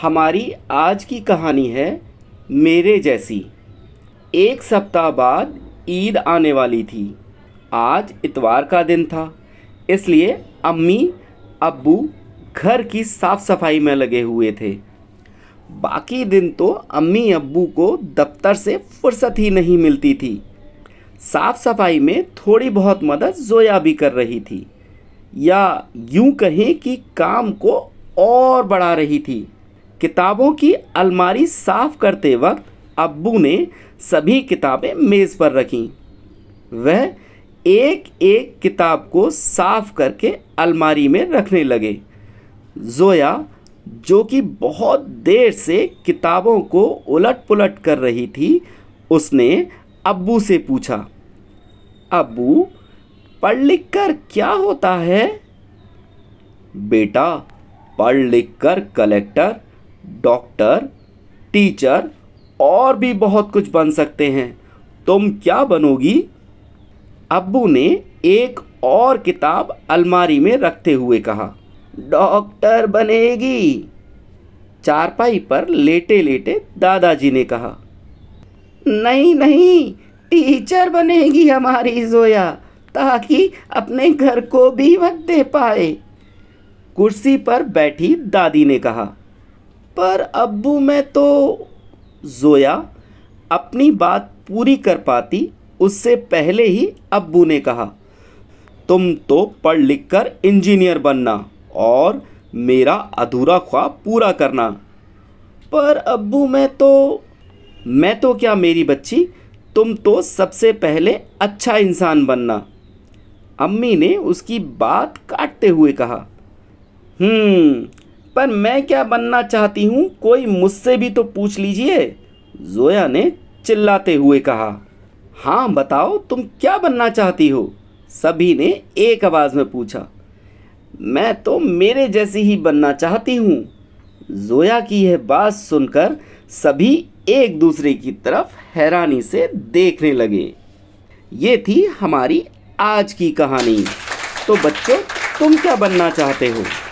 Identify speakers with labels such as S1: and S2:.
S1: हमारी आज की कहानी है मेरे जैसी एक सप्ताह बाद ईद आने वाली थी आज इतवार का दिन था इसलिए अम्मी अब्बू घर की साफ़ सफाई में लगे हुए थे बाकी दिन तो अम्मी अब्बू को दफ्तर से फुर्सत ही नहीं मिलती थी साफ सफाई में थोड़ी बहुत मदद जोया भी कर रही थी या यूं कहें कि काम को और बढ़ा रही थी किताबों की अलमारी साफ करते वक्त अब्बू ने सभी किताबें मेज़ पर रखीं वह एक एक किताब को साफ करके अलमारी में रखने लगे जोया जो कि बहुत देर से किताबों को उलट पुलट कर रही थी उसने अब्बू से पूछा अब्बू पढ़ लिख कर क्या होता है बेटा पढ़ लिख कर कलेक्टर डॉक्टर टीचर और भी बहुत कुछ बन सकते हैं तुम क्या बनोगी अब्बू ने एक और किताब अलमारी में रखते हुए कहा डॉक्टर बनेगी चारपाई पर लेटे लेटे दादाजी ने कहा नहीं नहीं टीचर बनेगी हमारी जोया ताकि अपने घर को भी वक्त दे पाए कुर्सी पर बैठी दादी ने कहा पर अबू मैं तो जोया अपनी बात पूरी कर पाती उससे पहले ही अबू ने कहा तुम तो पढ़ लिख कर इंजीनियर बनना और मेरा अधूरा ख्वाब पूरा करना पर अबू मैं तो मैं तो क्या मेरी बच्ची तुम तो सबसे पहले अच्छा इंसान बनना अम्मी ने उसकी बात काटते हुए कहा हम्म पर मैं क्या बनना चाहती हूँ कोई मुझसे भी तो पूछ लीजिए जोया ने चिल्लाते हुए कहा हाँ बताओ तुम क्या बनना चाहती हो सभी ने एक आवाज़ में पूछा मैं तो मेरे जैसी ही बनना चाहती हूँ जोया की यह बात सुनकर सभी एक दूसरे की तरफ हैरानी से देखने लगे ये थी हमारी आज की कहानी तो बच्चों तुम क्या बनना चाहते हो